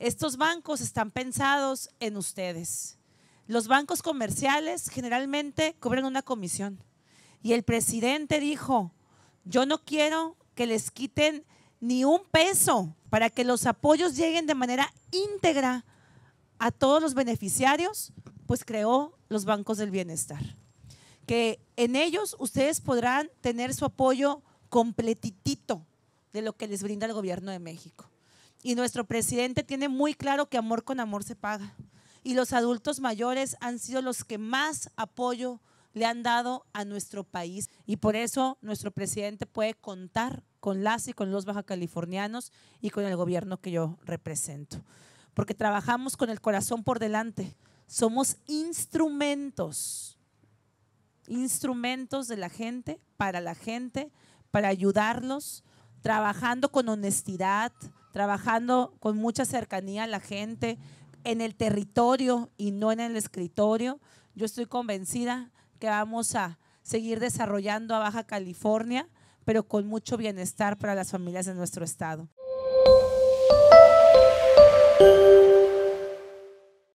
Estos bancos están pensados en ustedes. Los bancos comerciales generalmente cobran una comisión. Y el presidente dijo, yo no quiero que les quiten ni un peso para que los apoyos lleguen de manera íntegra a todos los beneficiarios, pues creó los bancos del bienestar. Que en ellos ustedes podrán tener su apoyo completitito de lo que les brinda el gobierno de México y nuestro presidente tiene muy claro que amor con amor se paga. Y los adultos mayores han sido los que más apoyo le han dado a nuestro país. Y por eso nuestro presidente puede contar con las y con los baja californianos y con el gobierno que yo represento. Porque trabajamos con el corazón por delante. Somos instrumentos, instrumentos de la gente, para la gente, para ayudarlos, trabajando con honestidad, trabajando con mucha cercanía a la gente, en el territorio y no en el escritorio. Yo estoy convencida que vamos a seguir desarrollando a Baja California, pero con mucho bienestar para las familias de nuestro estado.